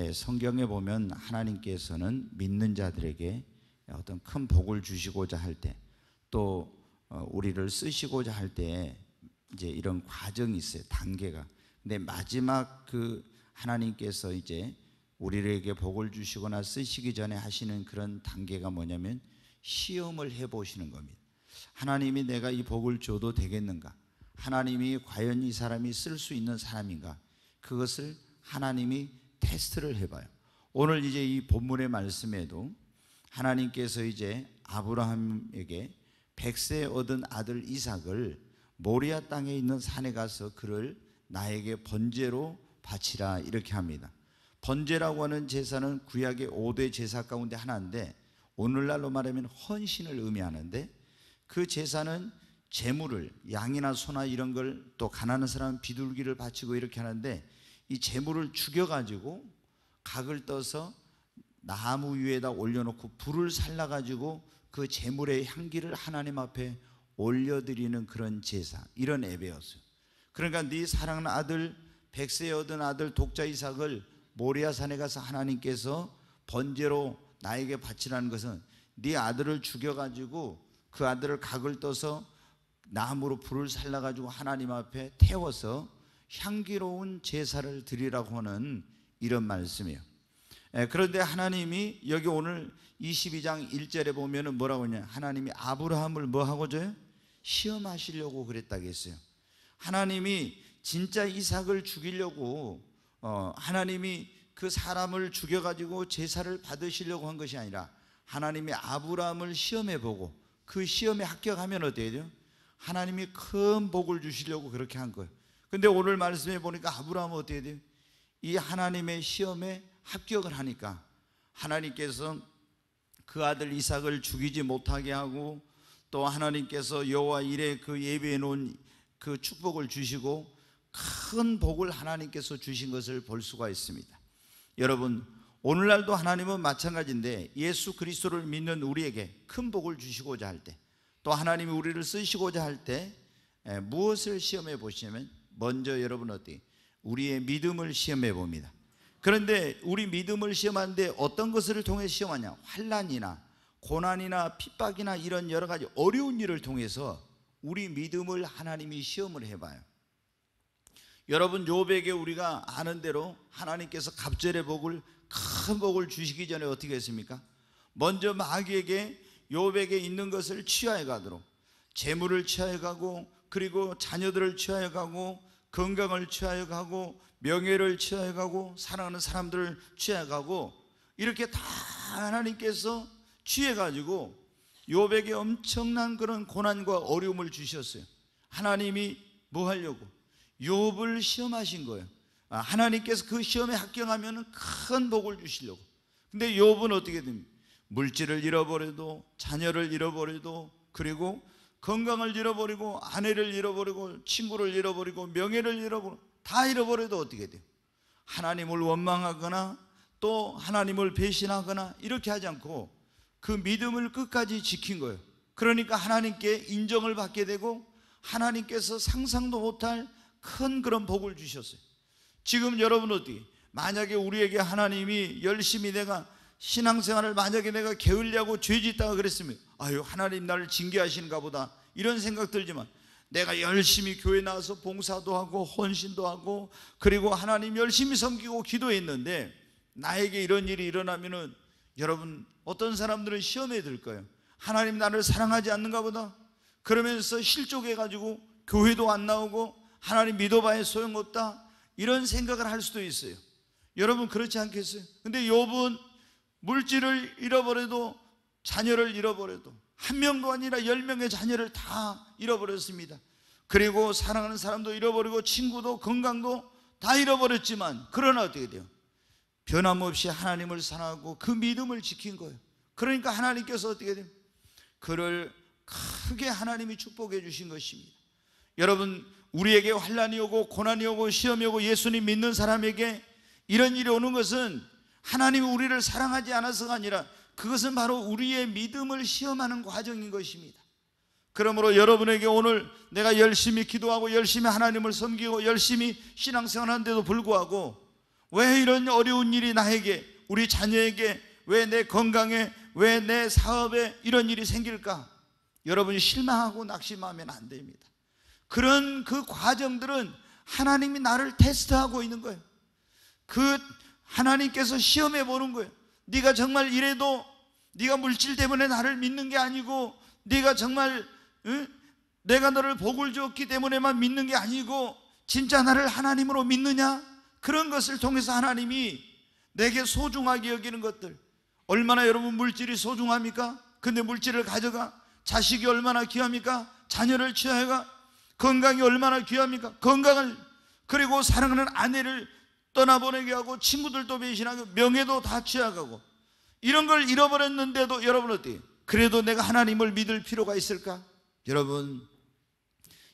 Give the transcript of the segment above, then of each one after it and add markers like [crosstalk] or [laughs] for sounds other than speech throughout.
네, 성경에 보면 하나님께서는 믿는 자들에게 어떤 큰 복을 주시고자 할 때또 어, 우리를 쓰시고자 할 때 이제 이런 과정이 있어요. 단계가. 근데 마지막 그 하나님께서 이제 우리에게 복을 주시거나 쓰시기 전에 하시는 그런 단계가 뭐냐면 시험을 해 보시는 겁니다. 하나님이 내가 이 복을 줘도 되겠는가? 하나님이 과연 이 사람이 쓸 수 있는 사람인가? 그것을 하나님이 테스트를 해봐요. 오늘 이제 이 본문의 말씀에도 하나님께서 이제 아브라함에게 백세 얻은 아들 이삭을 모리아 땅에 있는 산에 가서 그를 나에게 번제로 바치라 이렇게 합니다. 번제라고 하는 제사는 구약의 5대 제사 가운데 하나인데 오늘날로 말하면 헌신을 의미하는데 그 제사는 재물을 양이나 소나 이런 걸 또 가난한 사람 비둘기를 바치고 이렇게 하는데 이 재물을 죽여가지고 각을 떠서 나무 위에다 올려놓고 불을 살라가지고 그 재물의 향기를 하나님 앞에 올려드리는 그런 제사 이런 예배였어요 그러니까 네 사랑하는 아들 백세 얻은 아들 독자 이삭을 모리아산에 가서 하나님께서 번제로 나에게 바치라는 것은 네 아들을 죽여가지고 그 아들을 각을 떠서 나무로 불을 살라가지고 하나님 앞에 태워서 향기로운 제사를 드리라고 하는 이런 말씀이에요. 예, 그런데 하나님이 여기 오늘 22장 1절에 보면 뭐라고 하냐? 하나님이 아브라함을 뭐 하고죠? 시험하시려고 그랬다겠어요. 하나님이 진짜 이삭을 죽이려고 어, 하나님이 그 사람을 죽여가지고 제사를 받으시려고 한 것이 아니라 하나님이 아브라함을 시험해 보고 그 시험에 합격하면 어때요? 하나님이 큰 복을 주시려고 그렇게 한 거예요. 근데 오늘 말씀해 보니까 아브라함은 어떻게 돼요? 이 하나님의 시험에 합격을 하니까 하나님께서 그 아들 이삭을 죽이지 못하게 하고 또 하나님께서 여호와 일에 그 예배해 놓은 그 축복을 주시고 큰 복을 하나님께서 주신 것을 볼 수가 있습니다. 여러분 오늘날도 하나님은 마찬가지인데 예수 그리스도를 믿는 우리에게 큰 복을 주시고자 할 때 또 하나님이 우리를 쓰시고자 할 때 무엇을 시험해 보시냐면 먼저 여러분 어디 우리의 믿음을 시험해 봅니다. 그런데 우리 믿음을 시험하는데 어떤 것을 통해 시험하냐? 환란이나 고난이나 핍박이나 이런 여러 가지 어려운 일을 통해서 우리 믿음을 하나님이 시험을 해봐요. 여러분 요백에 우리가 아는 대로 하나님께서 갑절의 복을 큰 복을 주시기 전에 어떻게 했습니까? 먼저 마귀에게 요백에 있는 것을 취하해 가도록 재물을 취하해 가고 그리고 자녀들을 취하여 가고 건강을 취하여 가고 명예를 취하여 가고 사랑하는 사람들을 취하여 가고 이렇게 다 하나님께서 취해 가지고 요백에 엄청난 그런 고난과 어려움을 주셨어요. 하나님이 뭐 하려고 요을 시험하신 거예요. 아, 하나님께서 그 시험에 합격하면 큰 복을 주시려고. 근데 욥은 어떻게 됩니까? 물질을 잃어버려도 자녀를 잃어버려도 그리고 건강을 잃어버리고 아내를 잃어버리고 친구를 잃어버리고 명예를 잃어버리고 다 잃어버려도 어떻게 돼요? 하나님을 원망하거나 또 하나님을 배신하거나 이렇게 하지 않고 그 믿음을 끝까지 지킨 거예요. 그러니까 하나님께 인정을 받게 되고 하나님께서 상상도 못할 큰 그런 복을 주셨어요. 지금 여러분 어디 만약에 우리에게 하나님이 열심히 내가 신앙생활을 만약에 내가 게을리하고 죄짓다가 그랬으면 아유 하나님 나를 징계하시는가 보다 이런 생각 들지만 내가 열심히 교회 나와서 봉사도 하고 헌신도 하고 그리고 하나님 열심히 섬기고 기도했는데 나에게 이런 일이 일어나면은 여러분 어떤 사람들은 시험에 들 거예요. 하나님 나를 사랑하지 않는가 보다. 그러면서 실족해 가지고 교회도 안 나오고 하나님 믿어봐야 소용없다. 이런 생각을 할 수도 있어요. 여러분 그렇지 않겠어요? 근데 요은 물질을 잃어버려도 자녀를 잃어버려도 한 명도 아니라 열 명의 자녀를 다 잃어버렸습니다. 그리고 사랑하는 사람도 잃어버리고 친구도 건강도 다 잃어버렸지만 그러나 어떻게 돼요? 변함없이 하나님을 사랑하고 그 믿음을 지킨 거예요. 그러니까 하나님께서 어떻게 돼요? 그를 크게 하나님이 축복해 주신 것입니다. 여러분 우리에게 환란이 오고 고난이 오고 시험이 오고 예수님 믿는 사람에게 이런 일이 오는 것은 하나님이 우리를 사랑하지 않아서가 아니라 그것은 바로 우리의 믿음을 시험하는 과정인 것입니다. 그러므로 여러분에게 오늘 내가 열심히 기도하고 열심히 하나님을 섬기고 열심히 신앙생활하는데도 불구하고 왜 이런 어려운 일이 나에게 우리 자녀에게 왜 내 건강에 왜 내 사업에 이런 일이 생길까? 여러분이 실망하고 낙심하면 안 됩니다. 그런 그 과정들은 하나님이 나를 테스트하고 있는 거예요. 그 하나님께서 시험해 보는 거예요. 네가 정말 이래도 네가 물질 때문에 나를 믿는 게 아니고 네가 정말 응? 내가 너를 복을 주었기 때문에만 믿는 게 아니고 진짜 나를 하나님으로 믿느냐? 그런 것을 통해서 하나님이 내게 소중하게 여기는 것들 얼마나 여러분 물질이 소중합니까? 근데 물질을 가져가 자식이 얼마나 귀합니까? 자녀를 취하여가 건강이 얼마나 귀합니까? 건강을 그리고 사랑하는 아내를 떠나보내게 하고 친구들도 배신하고 명예도 다 취약하고 이런 걸 잃어버렸는데도 여러분 어때요? 그래도 내가 하나님을 믿을 필요가 있을까? 여러분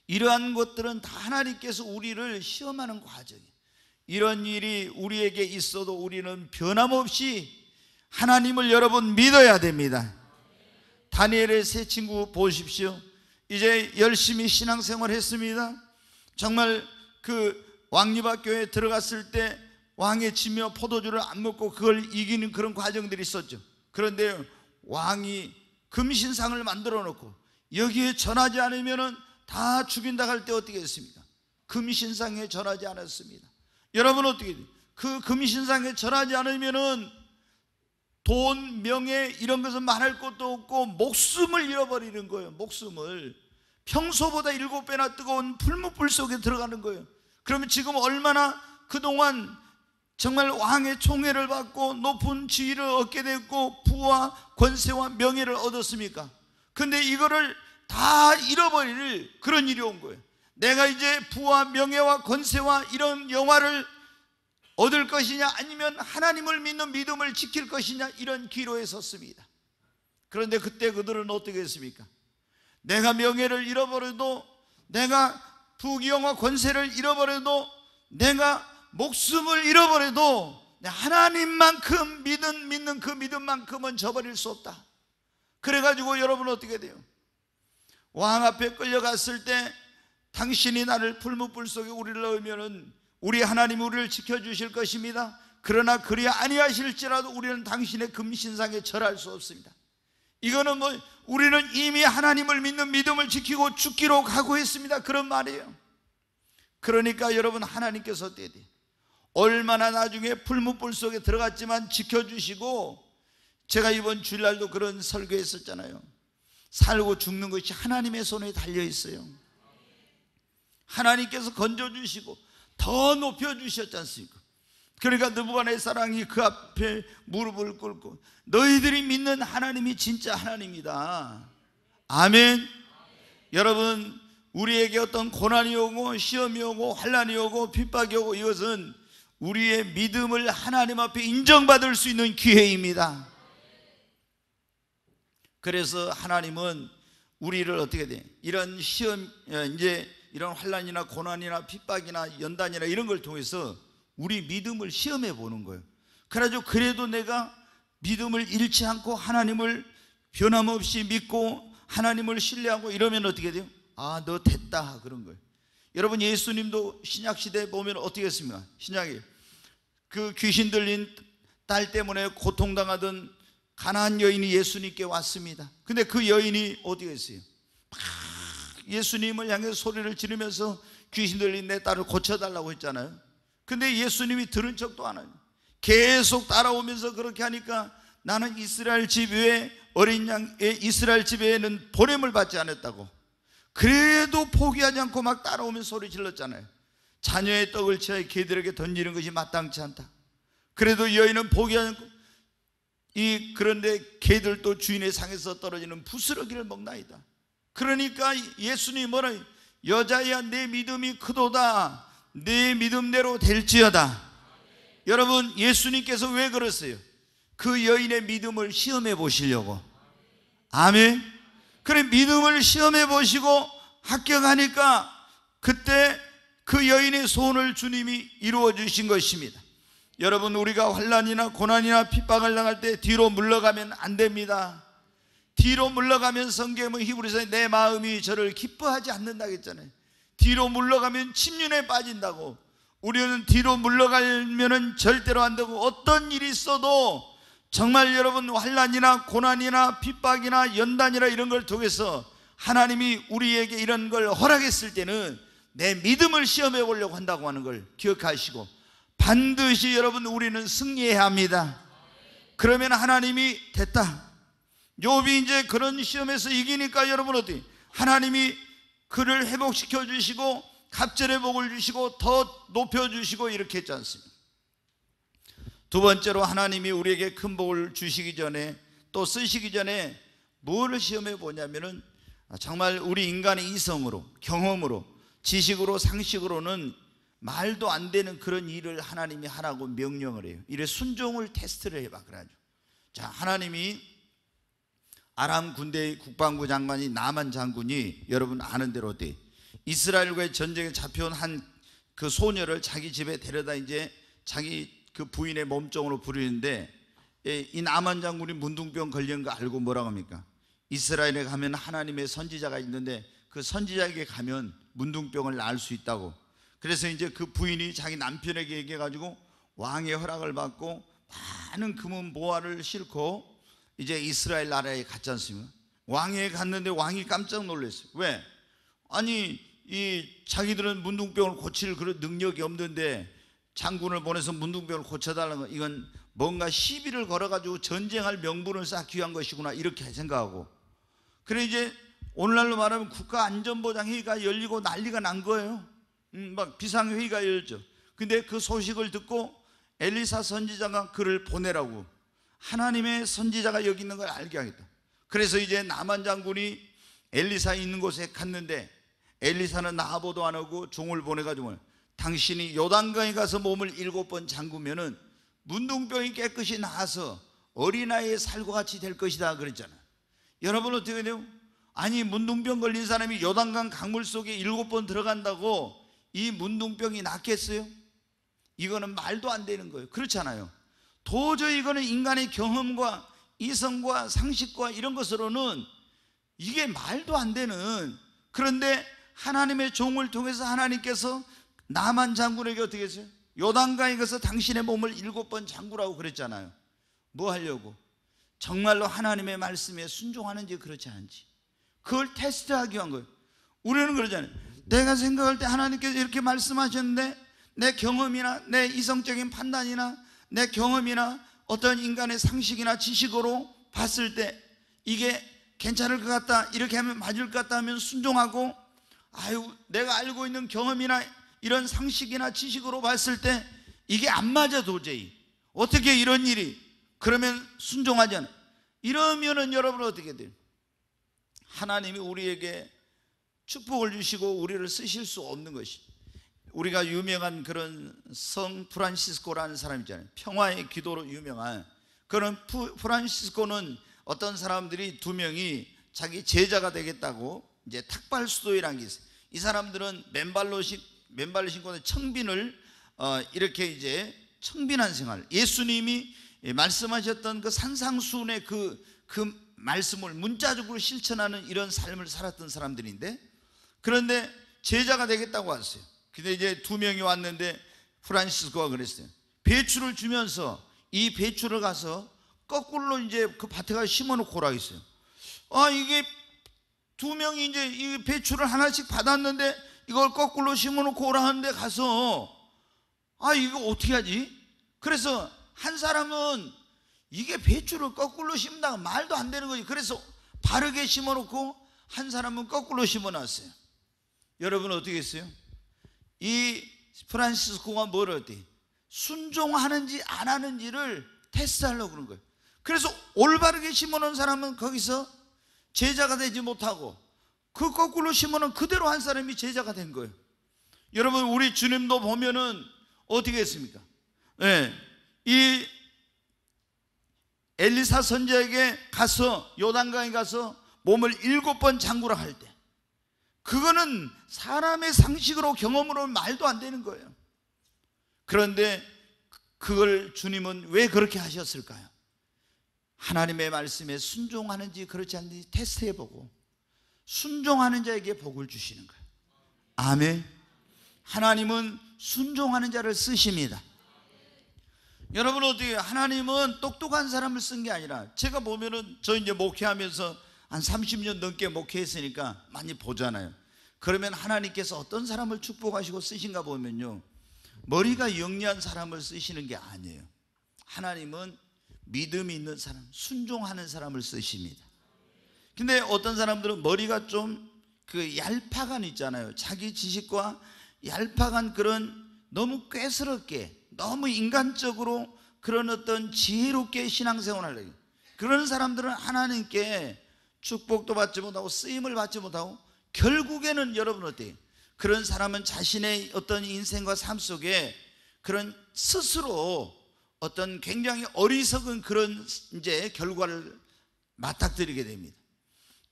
이러한 것들은 다 하나님께서 우리를 시험하는 과정이에요 이런 일이 우리에게 있어도 우리는 변함없이 하나님을 여러분 믿어야 됩니다 다니엘의 새 친구 보십시오 이제 열심히 신앙생활 했습니다 정말 그 왕리바 교회에 들어갔을 때 왕에 치며 포도주를 안 먹고 그걸 이기는 그런 과정들이 있었죠. 그런데 왕이 금신상을 만들어 놓고 여기에 전하지 않으면 다 죽인다 할 때 어떻게 했습니까? 금신상에 전하지 않았습니다. 여러분 어떻게 돼요? 그 금신상에 전하지 않으면 돈, 명예 이런 것은 말할 것도 없고 목숨을 잃어버리는 거예요. 목숨을 평소보다 일곱 배나 뜨거운 풀무불 속에 들어가는 거예요. 그러면 지금 얼마나 그동안 정말 왕의 총애를 받고 높은 지위를 얻게 됐고 부와 권세와 명예를 얻었습니까? 근데 이거를 다 잃어버릴 그런 일이 온 거예요. 내가 이제 부와 명예와 권세와 이런 영화를 얻을 것이냐 아니면 하나님을 믿는 믿음을 지킬 것이냐 이런 기로에 섰습니다. 그런데 그때 그들은 어떻게 했습니까? 내가 명예를 잃어버려도 내가 부귀영화 권세를 잃어버려도 내가 목숨을 잃어버려도 하나님만큼 믿음 믿는 그 믿음만큼은 저버릴 수 없다. 그래가지고 여러분 어떻게 돼요? 왕 앞에 끌려갔을 때 당신이 나를 풀무불 속에 우리를 넣으면은 우리 하나님 우리를 지켜주실 것입니다. 그러나 그리 아니하실지라도 우리는 당신의 금신상에 절할 수 없습니다. 이거는 뭐 우리는 이미 하나님을 믿는 믿음을 지키고 죽기로 각오했습니다. 그런 말이에요. 그러니까 여러분 하나님께서 때디 얼마나 나중에 풀무불 속에 들어갔지만 지켜주시고 제가 이번 주일날도 그런 설교했었잖아요. 살고 죽는 것이 하나님의 손에 달려 있어요. 하나님께서 건져주시고 더 높여주셨지 않습니까? 그러니까 누부간의 사랑이 그 앞에 무릎을 꿇고 너희들이 믿는 하나님이 진짜 하나님이다. 아멘. 아멘. 여러분 우리에게 어떤 고난이 오고 시험이 오고 환란이 오고 핍박이 오고 이것은 우리의 믿음을 하나님 앞에 인정받을 수 있는 기회입니다. 그래서 하나님은 우리를 어떻게 돼? 이런 시험 어, 이제 이런 환란이나 고난이나 핍박이나 연단이나 이런 걸 통해서 우리 믿음을 시험해 보는 거예요. 그래가지고 그래도 내가 믿음을 잃지 않고 하나님을 변함없이 믿고 하나님을 신뢰하고 이러면 어떻게 돼요? 아, 너 됐다. 그런 거예요. 여러분, 예수님도 신약시대에 보면 어떻게 했습니까? 신약이. 그 귀신 들린 딸 때문에 고통당하던 가난한 여인이 예수님께 왔습니다. 근데 그 여인이 어디 갔어요? 막 예수님을 향해 소리를 지르면서 귀신 들린 내 딸을 고쳐달라고 했잖아요. 근데 예수님이 들은 척도 안 하니 계속 따라오면서 그렇게 하니까 나는 이스라엘 집에 어린 양의 이스라엘 집에는 보냄을 받지 않았다고 그래도 포기하지 않고 막 따라오면 소리 질렀잖아요 자녀의 떡을 취하여 개들에게 던지는 것이 마땅치 않다 그래도 여인은 포기하지 않고 이 그런데 개들도 주인의 상에서 떨어지는 부스러기를 먹나이다 그러니까 예수님이 뭐라 여자야 내 믿음이 크도다 네 믿음대로 될지어다. 여러분 예수님께서 왜 그랬어요? 그 여인의 믿음을 시험해 보시려고. 아멘. 그래 믿음을 시험해 보시고 합격하니까 그때 그 여인의 소원을 주님이 이루어 주신 것입니다. 여러분 우리가 환란이나 고난이나 핍박을 당할 때 뒤로 물러가면 안 됩니다. 뒤로 물러가면 성경은 히브리서에 내 마음이 저를 기뻐하지 않는다 했잖아요. 뒤로 물러가면 침륜에 빠진다고 우리는 뒤로 물러가면은 절대로 안 되고 어떤 일이 있어도 정말 여러분 환란이나 고난이나 핍박이나 연단이나 이런 걸 통해서 하나님이 우리에게 이런 걸 허락했을 때는 내 믿음을 시험해 보려고 한다고 하는 걸 기억하시고 반드시 여러분 우리는 승리해야 합니다. 그러면 하나님이 됐다. 요비 이제 그런 시험에서 이기니까 여러분 어디 하나님이 그를 회복시켜 주시고 갑절의 복을 주시고 더 높여 주시고 이렇게 했지 않습니까? 두 번째로 하나님이 우리에게 큰 복을 주시기 전에 또 쓰시기 전에 무 시험해 보냐면은 정말 우리 인간의 이성으로 경험으로 지식으로 상식으로는 말도 안 되는 그런 일을 하나님이 하라고 명령을 해요. 이래 순종을 테스트를 해봐 그래가자 하나님이 아람 군대 의 국방부 장관이 남한 장군이 여러분 아는 대로 어때? 이스라엘과의 전쟁에 잡혀온 한 그 소녀를 자기 집에 데려다 이제 자기 그 부인의 몸종으로 부르는데 예, 이 나만 장군이 문둥병 걸린 거 알고 뭐라고 합니까? 이스라엘에 가면 하나님의 선지자가 있는데 그 선지자에게 가면 문둥병을 낳을 수 있다고. 그래서 이제 그 부인이 자기 남편에게 얘기해가지고 왕의 허락을 받고 많은 금은 보화를 싣고 이제 이스라엘 나라에 갔지 않습니까? 왕에 갔는데 왕이 깜짝 놀랐어요. 왜? 아니 이 자기들은 문둥병을 고칠 그런 능력이 없는데 장군을 보내서 문둥병을 고쳐달라는 건 이건 뭔가 시비를 걸어가지고 전쟁할 명분을 쌓기 위한 것이구나 이렇게 생각하고 그래 이제 오늘날로 말하면 국가안전보장회의가 열리고 난리가 난 거예요 음, 막 비상회의가 열죠 근데 그 소식을 듣고 엘리사 선지자가 그를 보내라고 하나님의 선지자가 여기 있는 걸 알게 하겠다. 그래서 이제 남한 장군이 엘리사 있는 곳에 갔는데 엘리사는 나보도 안 하고 종을 보내가지고 당신이 요단강에 가서 몸을 일곱 번 잠그면은 문둥병이 깨끗이 나아서 어린아이의 살과 같이 될 것이다 그랬잖아. 여러분 어떻게 돼요? 아니 문둥병 걸린 사람이 요단강 강물 속에 일곱 번 들어간다고 이 문둥병이 낫겠어요? 이거는 말도 안 되는 거예요. 그렇잖아요. 도저히 이거는 인간의 경험과 이성과 상식과 이런 것으로는 이게 말도 안 되는 그런데 하나님의 종을 통해서 하나님께서 남한 장군에게 어떻게 했어요? 요단강에 가서 당신의 몸을 일곱 번 장구라고 그랬잖아요. 뭐 하려고? 정말로 하나님의 말씀에 순종하는지 그렇지 않은지 그걸 테스트하기 위한 거예요. 우리는 그러잖아요. 내가 생각할 때 하나님께서 이렇게 말씀하셨는데 내 경험이나 내 이성적인 판단이나 내 경험이나 어떤 인간의 상식이나 지식으로 봤을 때 이게 괜찮을 것 같다 이렇게 하면 맞을 것 같다 하면 순종하고 아유 내가 알고 있는 경험이나 이런 상식이나 지식으로 봤을 때 이게 안 맞아 도저히 어떻게 이런 일이 그러면 순종하지 않아 이러면은 여러분 어떻게 돼요? 하나님이 우리에게 축복을 주시고 우리를 쓰실 수 없는 것이 우리가 유명한 그런 성 프란시스코라는 사람 있잖아요. 평화의 기도로 유명한 그런 프란시스코는 어떤 사람들이 두 명이 자기 제자가 되겠다고 이제 탁발 수도회라는 게 있어요. 이 사람들은 맨발로 신 맨발로 신고 청빈을 어, 이렇게 이제 청빈한 생활. 예수님이 말씀하셨던 그 산상수훈의 그, 그 말씀을 문자적으로 실천하는 이런 삶을 살았던 사람들인데 그런데 제자가 되겠다고 왔어요. 근데 이제 두 명이 왔는데 프란시스코가 그랬어요. 배추를 주면서 이 배추를 가서 거꾸로 이제 그 밭에 가서 심어놓고 오라 고 했어요. 아 이게 두 명이 이제 이 배추를 하나씩 받았는데 이걸 거꾸로 심어놓고 오라 하는데 가서 아 이거 어떻게 하지? 그래서 한 사람은 이게 배추를 거꾸로 심는다 말도 안 되는 거지. 그래서 바르게 심어놓고 한 사람은 거꾸로 심어놨어요. 여러분 어떻게 했어요? 이 프란시스코가 뭘 할때 순종하는지 안 하는지를 테스트하려고 그런 거예요. 그래서 올바르게 심어놓은 사람은 거기서 제자가 되지 못하고 그 거꾸로 심어놓은 그대로 한 사람이 제자가 된 거예요. 여러분 우리 주님도 보면은 어떻게 했습니까? 예, 이 엘리사 선자에게 가서 요단강에 가서 몸을 일곱 번 잠구라 할때 그거는 사람의 상식으로 경험으로 말도 안 되는 거예요. 그런데 그걸 주님은 왜 그렇게 하셨을까요? 하나님의 말씀에 순종하는지 그렇지 않는지 테스트해보고 순종하는 자에게 복을 주시는 거예요. 아멘. 하나님은 순종하는 자를 쓰십니다. 여러분 어떻게 하나님은 똑똑한 사람을 쓴 게 아니라 제가 보면은 저 이제 목회하면서 한 30년 넘게 목회했으니까 많이 보잖아요. 그러면 하나님께서 어떤 사람을 축복하시고 쓰신가 보면요. 머리가 영리한 사람을 쓰시는 게 아니에요. 하나님은 믿음이 있는 사람, 순종하는 사람을 쓰십니다. 근데 어떤 사람들은 머리가 좀 그 얄팍한 있잖아요. 자기 지식과 얄팍한 그런 너무 꾀스럽게, 너무 인간적으로 그런 어떤 지혜롭게 신앙생활을 해요. 그런 사람들은 하나님께 축복도 받지 못하고 쓰임을 받지 못하고 결국에는 여러분 어때요? 그런 사람은 자신의 어떤 인생과 삶 속에 그런 스스로 어떤 굉장히 어리석은 그런 이제 결과를 맞닥뜨리게 됩니다.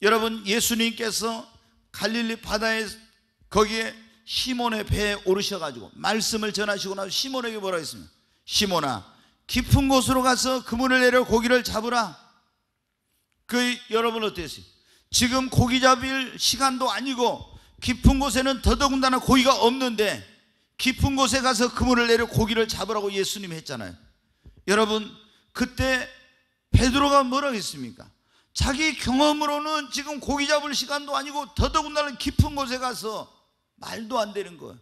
여러분 예수님께서 갈릴리 바다에 거기에 시몬의 배에 오르셔가지고 말씀을 전하시고 나서 시몬에게 뭐라 했습니까? 시몬아 깊은 곳으로 가서 그물을 내려 고기를 잡으라 그 여러분 어땠어요? 지금 고기 잡을 시간도 아니고 깊은 곳에는 더더군다나 고기가 없는데 깊은 곳에 가서 그물을 내려 고기를 잡으라고 예수님 했잖아요. 여러분 그때 베드로가 뭐라고 했습니까? 자기 경험으로는 지금 고기 잡을 시간도 아니고 더더군다나 깊은 곳에 가서 말도 안 되는 거예요.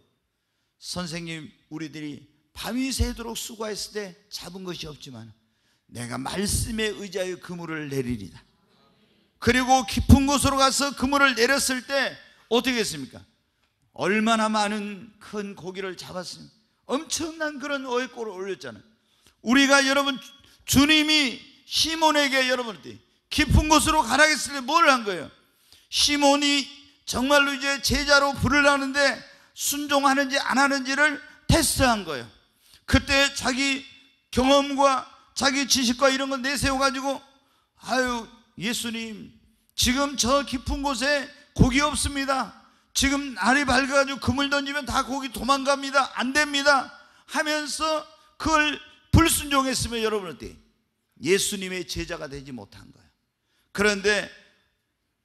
선생님 우리들이 밤이 새도록 수고했을 때 잡은 것이 없지만 내가 말씀에 의지하여 그물을 내리리다. 그리고 깊은 곳으로 가서 그물을 내렸을 때 어떻게 했습니까? 얼마나 많은 큰 고기를 잡았습니 엄청난 그런 어획골을 올렸잖아요. 우리가 여러분 주님이 시몬에게 여러분한 깊은 곳으로 가라 했을 때 뭘 한 거예요? 시몬이 정말로 이제 제자로 불을 하는데 순종하는지 안 하는지를 테스트한 거예요. 그때 자기 경험과 자기 지식과 이런 걸 내세워 가지고 아유 예수님, 지금 저 깊은 곳에 고기 없습니다. 지금 날이 밝아가지고 금을 던지면 다 고기 도망갑니다. 안 됩니다. 하면서 그걸 불순종했으면 여러분한테 예수님의 제자가 되지 못한 거예요. 그런데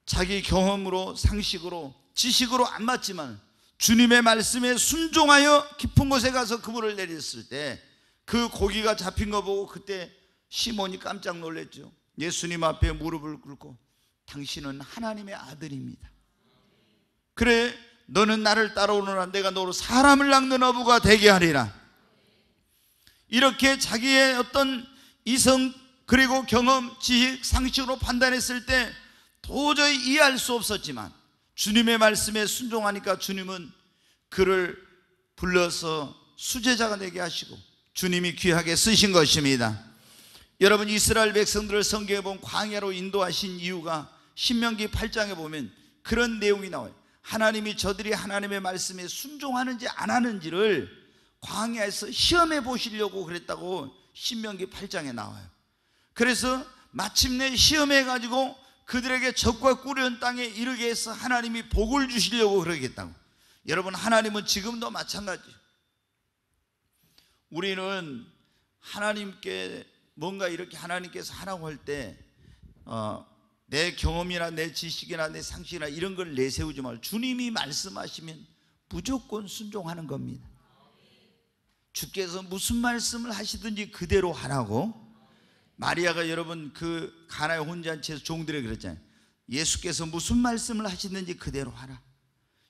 자기 경험으로 상식으로 지식으로 안 맞지만 주님의 말씀에 순종하여 깊은 곳에 가서 그물을 내렸을 때 그 고기가 잡힌 거 보고 그때 시몬이 깜짝 놀랐죠. 예수님 앞에 무릎을 꿇고 당신은 하나님의 아들입니다. 그래 너는 나를 따라오느라 내가 너로 사람을 낚는 어부가 되게 하리라. 이렇게 자기의 어떤 이성 그리고 경험, 지식, 상식으로 판단했을 때 도저히 이해할 수 없었지만 주님의 말씀에 순종하니까 주님은 그를 불러서 수제자가 되게 하시고 주님이 귀하게 쓰신 것입니다. 여러분 이스라엘 백성들을 성경에 본 광야로 인도하신 이유가 신명기 8장에 보면 그런 내용이 나와요. 하나님이 저들이 하나님의 말씀에 순종하는지 안 하는지를 광야에서 시험해 보시려고 그랬다고 신명기 8장에 나와요. 그래서 마침내 시험해 가지고 그들에게 적과 꾸려온 땅에 이르게 해서 하나님이 복을 주시려고 그러겠다고. 여러분 하나님은 지금도 마찬가지. 우리는 하나님께 뭔가 이렇게 하나님께서 하라고 할 때내 어, 경험이나 내 지식이나 내 상식이나 이런 걸 내세우지 말고 주님이 말씀하시면 무조건 순종하는 겁니다 주께서 무슨 말씀을 하시든지 그대로 하라고 마리아가 여러분 그 가나의 혼잔치에서 종들에게 그랬잖아요 예수께서 무슨 말씀을 하시는지 그대로 하라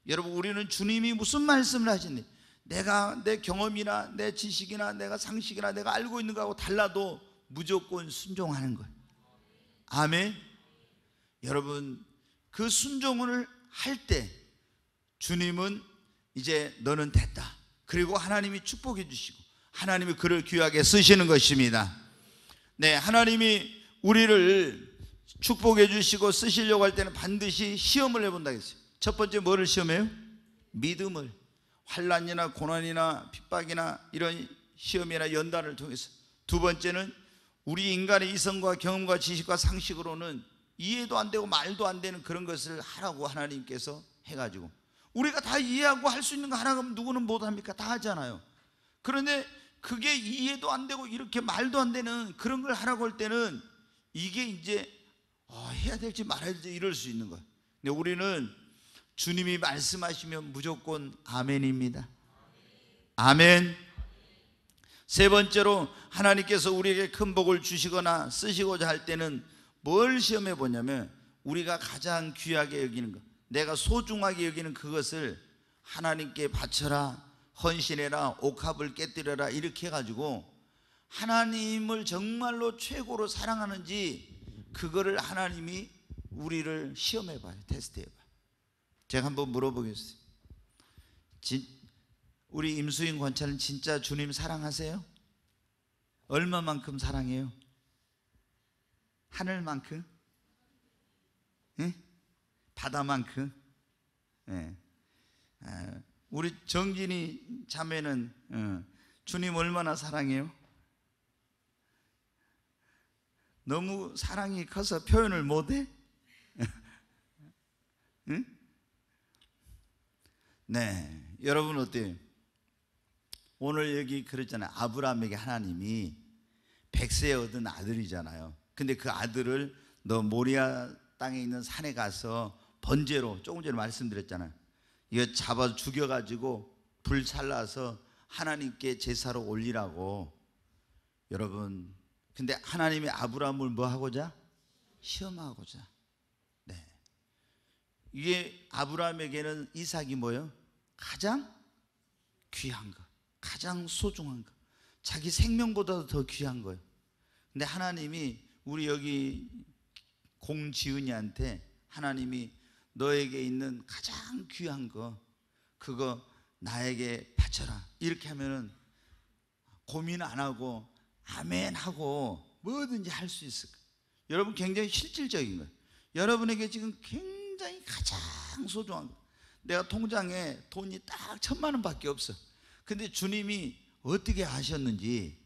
여러분 우리는 주님이 무슨 말씀을 하시는지 내가 내 경험이나 내 지식이나 내가 상식이나 내가 알고 있는 거하고 달라도 무조건 순종하는 거예요. 아멘. 여러분, 그 순종을 할 때 주님은 이제 너는 됐다. 그리고 하나님이 축복해 주시고 하나님이 그를 귀하게 쓰시는 것입니다. 네, 하나님이 우리를 축복해 주시고 쓰시려고 할 때는 반드시 시험을 해본다 했어요. 첫 번째 뭐를 시험해요? 믿음을 환란이나 고난이나 핍박이나 이런 시험이나 연단을 통해서 두 번째는 우리 인간의 이성과 경험과 지식과 상식으로는 이해도 안 되고 말도 안 되는 그런 것을 하라고 하나님께서 해가지고 우리가 다 이해하고 할 수 있는 거 하나 그면 누구는 못합니까? 다 하잖아요 그런데 그게 이해도 안 되고 이렇게 말도 안 되는 그런 걸 하라고 할 때는 이게 이제 어, 해야 될지 말아야 될지 이럴 수 있는 거예요 근데 우리는 주님이 말씀하시면 무조건 아멘입니다 아멘 세 번째로 하나님께서 우리에게 큰 복을 주시거나 쓰시고자 할 때는 뭘 시험해 보냐면 우리가 가장 귀하게 여기는 것, 내가 소중하게 여기는 그것을 하나님께 바쳐라, 헌신해라, 옥합을 깨뜨려라 이렇게 해가지고 하나님을 정말로 최고로 사랑하는지 그거를 하나님이 우리를 시험해봐요, 테스트해봐요. 제가 한번 물어보겠습니다. 진, 우리 임수인 권찰은 진짜 주님 사랑하세요? 얼마만큼 사랑해요? 하늘만큼? 예? 바다만큼? 예. 아, 우리 정진이 자매는 어, 주님 얼마나 사랑해요? 너무 사랑이 커서 표현을 못해? [laughs] 응? 네, 여러분 어때요? 오늘 여기 그랬잖아요. 아브라함에게 하나님이 백세에 얻은 아들이잖아요. 근데 그 아들을 너 모리아 땅에 있는 산에 가서 번제로 조금 전에 말씀드렸잖아요. 이거 잡아 죽여가지고 불 살라서 하나님께 제사로 올리라고 여러분. 근데 하나님이 아브라함을 뭐 하고자 시험하고자. 네. 이게 아브라함에게는 이삭이 뭐요? 예 가장 귀한 것. 가장 소중한 거. 자기 생명보다도 더 귀한 거예요. 근데 하나님이 우리 여기 공지은이한테 하나님이 너에게 있는 가장 귀한 거 그거 나에게 바쳐라. 이렇게 하면은 고민 안 하고 아멘 하고 뭐든지 할 수 있을 거예요. 여러분 굉장히 실질적인 거예요. 여러분에게 지금 굉장히 가장 소중한 거. 내가 통장에 돈이 딱 천만 원밖에 없어. 근데 주님이 어떻게 하셨는지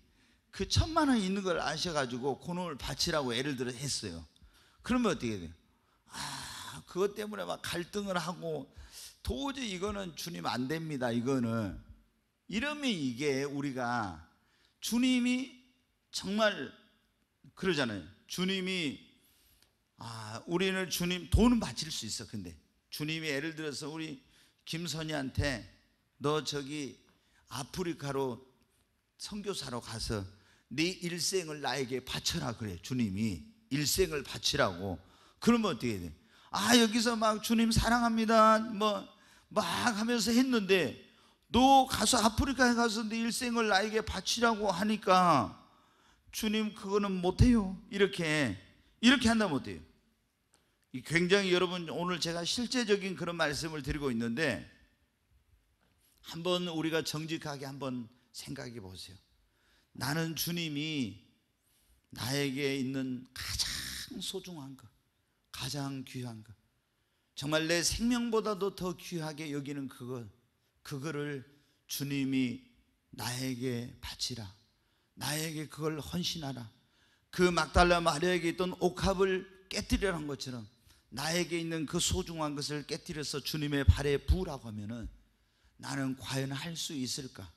그 천만 원 있는 걸 아셔가지고 고놈을 바치라고 예를 들어 했어요. 그러면 어떻게 돼요? 아, 그것 때문에 막 갈등을 하고 도저히 이거는 주님 안 됩니다. 이거는. 이러면 이게 우리가 주님이 정말 그러잖아요. 주님이 아, 우리는 주님 돈은 바칠 수 있어. 근데 주님이 예를 들어서 우리 김선희한테 너 저기 아프리카로 선교사로 가서 네 일생을 나에게 바쳐라 그래 주님이 일생을 바치라고 그러면 어떻게 돼? 아 여기서 막 주님 사랑합니다 뭐 막 하면서 했는데 너 가서 아프리카에 가서 네 일생을 나에게 바치라고 하니까 주님 그거는 못해요 이렇게 이렇게 한다면 어때요? 굉장히 여러분 오늘 제가 실제적인 그런 말씀을 드리고 있는데 한번 우리가 정직하게 한번 생각해 보세요. 나는 주님이 나에게 있는 가장 소중한 것, 가장 귀한 것, 정말 내 생명보다도 더 귀하게 여기는 그것, 그거를 주님이 나에게 바치라. 나에게 그걸 헌신하라. 그 막달라 마리아에게 있던 옥합을 깨뜨려란 것처럼 나에게 있는 그 소중한 것을 깨뜨려서 주님의 발에 부으라고 하면은 나는 과연 할 수 있을까?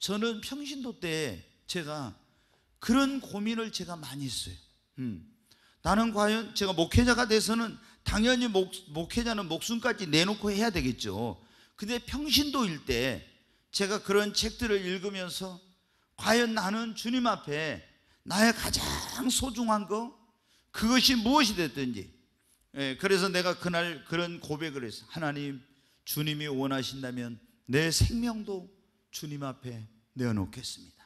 저는 평신도 때 제가 그런 고민을 제가 많이 했어요. 음. 나는 과연 제가 목회자가 돼서는 당연히 목, 목회자는 목숨까지 내놓고 해야 되겠죠. 근데 평신도일 때 제가 그런 책들을 읽으면서 과연 나는 주님 앞에 나의 가장 소중한 거 그것이 무엇이 됐든지 예, 그래서 내가 그날 그런 고백을 했어 하나님 주님이 원하신다면 내 생명도 주님 앞에 내어놓겠습니다.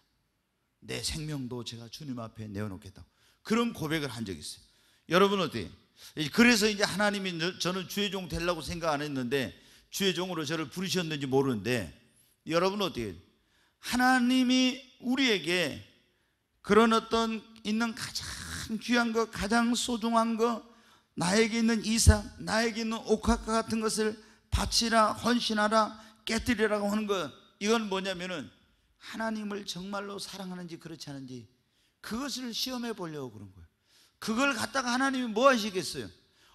내 생명도 제가 주님 앞에 내어놓겠다. 그런 고백을 한 적이 있어요. 여러분 어때 그래서 이제 하나님이 저는 주의 종 되려고 생각 안 했는데 주의 종으로 저를 부르셨는지 모르는데 여러분 어때 하나님이 우리에게 그런 어떤 있는 가장 귀한 것, 가장 소중한 것, 나에게 있는 이삭, 나에게 있는 옥합과 같은 것을 바치라 헌신하라 깨뜨리라고 하는 것 이건 뭐냐면은 하나님을 정말로 사랑하는지 그렇지 않은지 그것을 시험해 보려고 그런 거예요 그걸 갖다가 하나님이 뭐 하시겠어요?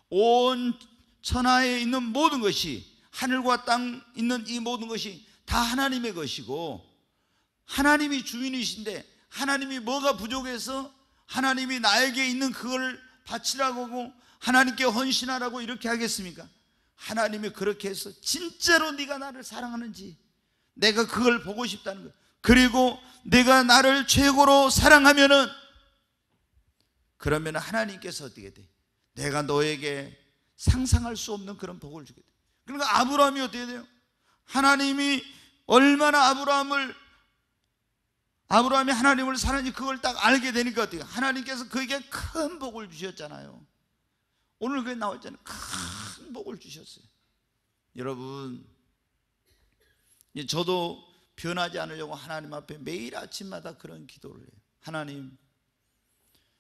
온 천하에 있는 모든 것이 하늘과 땅 있는 이 모든 것이 다 하나님의 것이고 하나님이 주인이신데 하나님이 뭐가 부족해서 하나님이 나에게 있는 그걸 바치라고 하고 하나님께 헌신하라고 이렇게 하겠습니까? 하나님이 그렇게 해서 진짜로 네가 나를 사랑하는지 내가 그걸 보고 싶다는 거 그리고 내가 나를 최고로 사랑하면은 그러면 하나님께서 어떻게 돼? 내가 너에게 상상할 수 없는 그런 복을 주게 돼. 그러니까 아브라함이 어떻게 돼요? 하나님이 얼마나 아브라함을 아브라함이 하나님을 사랑하니 그걸 딱 알게 되니까 어떻게 하나님께서 그에게 큰 복을 주셨잖아요. 오늘 그게 나올 때는 큰 복을 주셨어요. 여러분, 저도 변하지 않으려고 하나님 앞에 매일 아침마다 그런 기도를 해요. 하나님,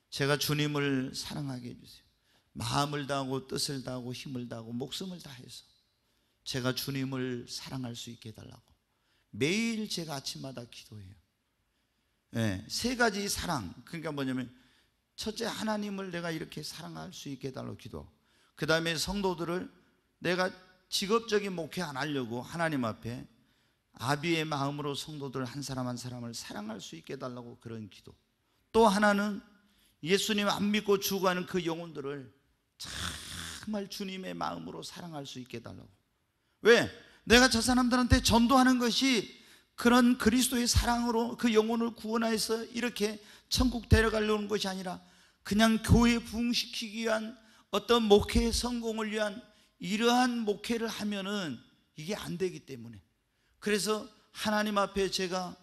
제가 주님을 사랑하게 해주세요. 마음을 다하고 뜻을 다하고 힘을 다하고 목숨을 다해서 제가 주님을 사랑할 수 있게 해달라고. 매일 제가 아침마다 기도해요. 네, 세 가지 사랑. 그러니까 뭐냐면 첫째 하나님을 내가 이렇게 사랑할 수 있게 해달라고 기도. 그 다음에 성도들을 내가 직업적인 목회 안 하려고 하나님 앞에 아비의 마음으로 성도들 한 사람 한 사람을 사랑할 수 있게 해달라고 그런 기도. 또 하나는 예수님 안 믿고 죽어가는 그 영혼들을 정말 주님의 마음으로 사랑할 수 있게 해달라고. 왜? 내가 저 사람들한테 전도하는 것이 그런 그리스도의 사랑으로 그 영혼을 구원하여서 이렇게 천국 데려가려는 것이 아니라 그냥 교회 부흥시키기 위한 어떤 목회의 성공을 위한 이러한 목회를 하면은 이게 안 되기 때문에 그래서 하나님 앞에 제가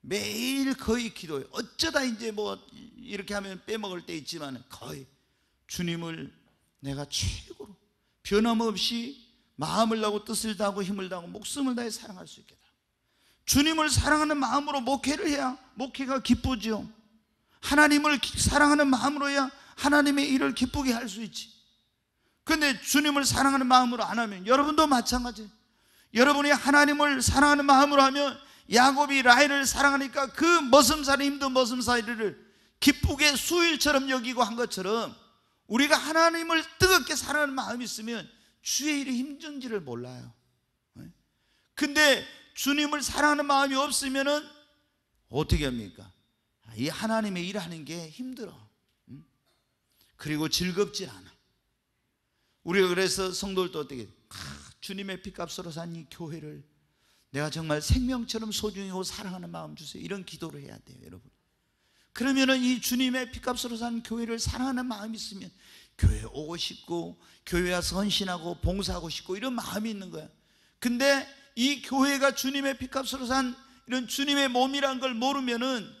매일 거의 기도해요. 어쩌다 이제 뭐 이렇게 하면 빼먹을 때 있지만 거의 주님을 내가 최고로 변함없이 마음을 다하고 뜻을 다하고 힘을 다하고 목숨을 다해 사랑할 수 있게 다 주님을 사랑하는 마음으로 목회를 해야 목회가 기쁘지요. 하나님을 사랑하는 마음으로야 하나님의 일을 기쁘게 할 수 있지. 근데 주님을 사랑하는 마음으로 안 하면 여러분도 마찬가지. 여러분이 하나님을 사랑하는 마음으로 하면 야곱이 라헬을 사랑하니까 그 머슴살이 힘든 머슴살이를 기쁘게 수일처럼 여기고 한 것처럼 우리가 하나님을 뜨겁게 사랑하는 마음이 있으면 주의 일이 힘든지를 몰라요. 네? 근데 주님을 사랑하는 마음이 없으면 어떻게 합니까? 이 하나님의 일하는 게 힘들어. 그리고 즐겁지 않아. 우리가 그래서 성도들도 어떻게 아, 주님의 피값으로 산 이 교회를 내가 정말 생명처럼 소중히 하고 사랑하는 마음 주세요. 이런 기도를 해야 돼요, 여러분. 그러면은 이 주님의 피값으로 산 교회를 사랑하는 마음이 있으면 교회 오고 싶고 교회 와서 헌신하고 봉사하고 싶고 이런 마음이 있는 거야. 근데 이 교회가 주님의 피값으로 산 이런 주님의 몸이란 걸 모르면은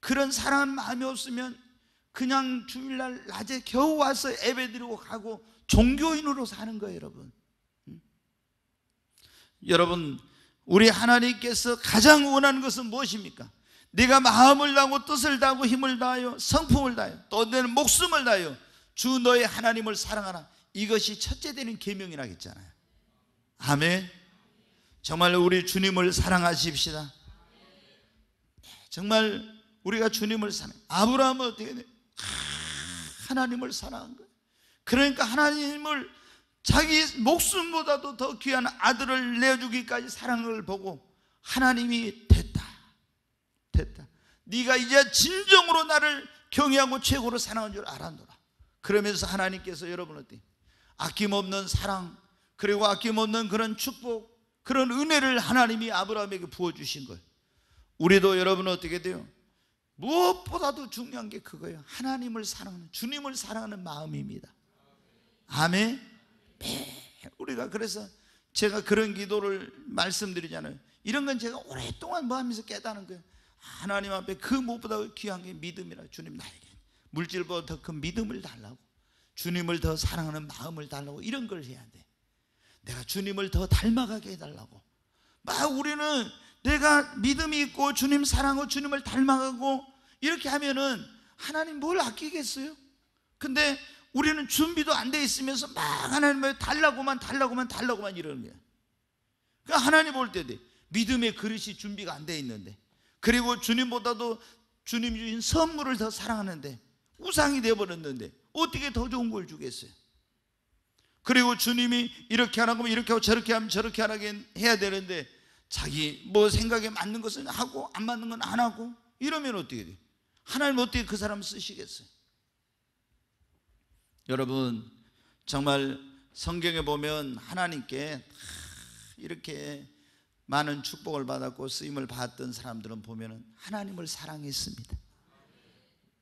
그런 사람 마음이 없으면 그냥 주일날 낮에 겨우 와서 예배 드리고 가고 종교인으로 사는 거예요, 여러분. 여러분, 우리 하나님께서 가장 원하는 것은 무엇입니까? 네가 마음을 다하고 뜻을 다하고 힘을 다하여 성품을 다하여 또 너는 목숨을 다하여 주 너의 하나님을 사랑하라. 이것이 첫째 되는 계명이라 했잖아요. 아멘. 정말 우리 주님을 사랑하십시다. 네, 정말 우리가 주님을 사랑. 아브라함은 어떻게 돼? 하나님을 사랑한 거예요. 그러니까 하나님을 자기 목숨보다도 더 귀한 아들을 내주기까지 사랑을 보고 하나님이 됐다. 됐다. 네가 이제 진정으로 나를 경외하고 최고로 사랑한 줄 알았노라. 그러면서 하나님께서 여러분 어때? 아낌없는 사랑 그리고 아낌없는 그런 축복 그런 은혜를 하나님이 아브라함에게 부어주신 거예요. 우리도 여러분 어떻게 돼요? 무엇보다도 중요한 게 그거예요. 하나님을 사랑하는 주님을 사랑하는 마음입니다. 아멘. 네, 우리가 그래서 제가 그런 기도를 말씀드리잖아요. 이런 건 제가 오랫동안 뭐 하면서 깨닫는 거예요. 하나님 앞에 그 무엇보다 귀한 게 믿음이라. 주님 나에게 물질보다 더 큰 믿음을 달라고. 주님을 더 사랑하는 마음을 달라고 이런 걸 해야 돼. 내가 주님을 더 닮아가게 해달라고. 막 우리는 내가 믿음이 있고 주님 사랑하고 주님을 닮아가고 이렇게 하면은 하나님 뭘 아끼겠어요? 근데 우리는 준비도 안 돼 있으면서 막 하나님을 달라고만 달라고만 달라고만 이러는 거야. 그 하나님 볼때 돼. 믿음의 그릇이 준비가 안 돼 있는데. 그리고 주님보다도 주님 주신 선물을 더 사랑하는데 우상이 돼 버렸는데 어떻게 더 좋은 걸 주겠어요? 그리고 주님이 이렇게 하라고 하면 이렇게 하고 저렇게 하면 저렇게 하라고 해야 되는데 자기 뭐 생각에 맞는 것은 하고 안 맞는 건 안 하고 이러면 어떻게 돼요? 하나님 어떻게 그 사람 쓰시겠어요? 여러분 정말 성경에 보면 하나님께 이렇게 많은 축복을 받았고 쓰임을 받았던 사람들은 보면 하나님을 사랑했습니다.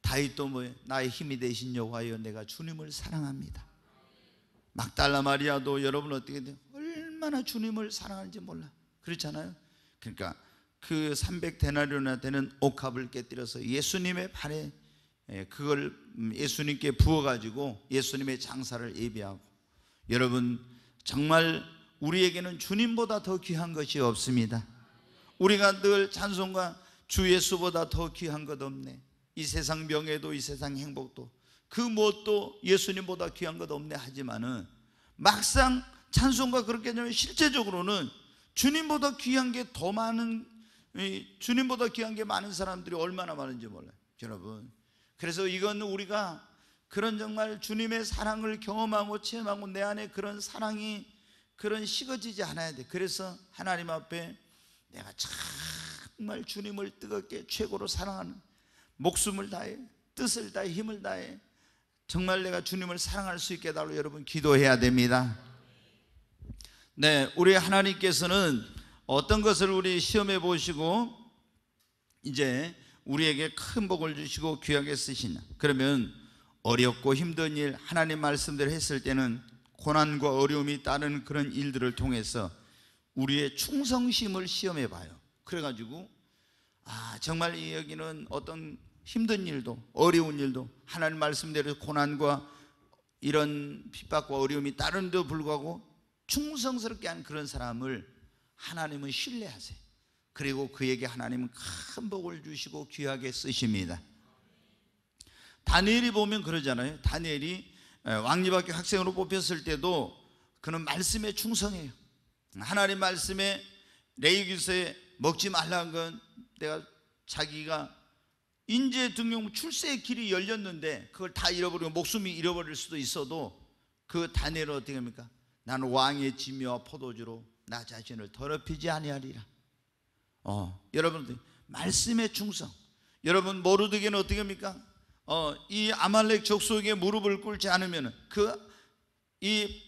다윗도 뭐 나의 힘이 되신 여호와여 내가 주님을 사랑합니다. 막달라 마리아도 여러분 어떻게 돼요? 얼마나 주님을 사랑하는지 몰라. 그렇잖아요. 그러니까 그3 0 0데나리온나 되는 옥합을 깨뜨려서 예수님의 발에 예, 그걸 예수님께 부어가지고 예수님의 장사를 예비하고 여러분 정말 우리에게는 주님보다 더 귀한 것이 없습니다. 우리가 늘 찬송과 주 예수보다 더 귀한 것 없네. 이 세상 명예도 이 세상 행복도 그 무엇도 예수님보다 귀한 것 없네 하지만은 막상 찬송과 그렇게 되면 실제적으로는 주님보다 귀한 게 더 많은 주님보다 귀한 게 많은 사람들이 얼마나 많은지 몰라요 여러분 그래서 이건 우리가 그런 정말 주님의 사랑을 경험하고 체험하고 내 안에 그런 사랑이 그런 식어지지 않아야 돼 그래서 하나님 앞에 내가 정말 주님을 뜨겁게 최고로 사랑하는 목숨을 다해 뜻을 다해 힘을 다해 정말 내가 주님을 사랑할 수 있게 해달라고 여러분 기도해야 됩니다 네, 우리 하나님께서는 어떤 것을 우리 시험해 보시고 이제 우리에게 큰 복을 주시고 귀하게 쓰시냐 그러면 어렵고 힘든 일 하나님 말씀대로 했을 때는 고난과 어려움이 따른 그런 일들을 통해서 우리의 충성심을 시험해 봐요. 그래 가지고 아, 정말 여기는 어떤 힘든 일도 어려운 일도 하나님 말씀대로 고난과 이런 핍박과 어려움이 따른데도 불구하고 충성스럽게 한 그런 사람을 하나님은 신뢰하세요. 그리고 그에게 하나님은 큰 복을 주시고 귀하게 쓰십니다. 다니엘이 보면 그러잖아요. 다니엘이 왕립학교 학생으로 뽑혔을 때도 그는 말씀에 충성해요. 하나님 말씀에 레이기스에 먹지 말라는 건 내가 자기가 인재 등용 출세의 길이 열렸는데 그걸 다 잃어버리고 목숨이 잃어버릴 수도 있어도 그 다니엘은 어떻게 합니까? 나는 왕의 지이와 포도주로 나 자신을 더럽히지 아니하리라. 어, 여러분들 말씀의 충성. 여러분 모르드게는 어떻게 합니까? 어, 이 아말렉 족속에 무릎을 꿇지 않으면 그이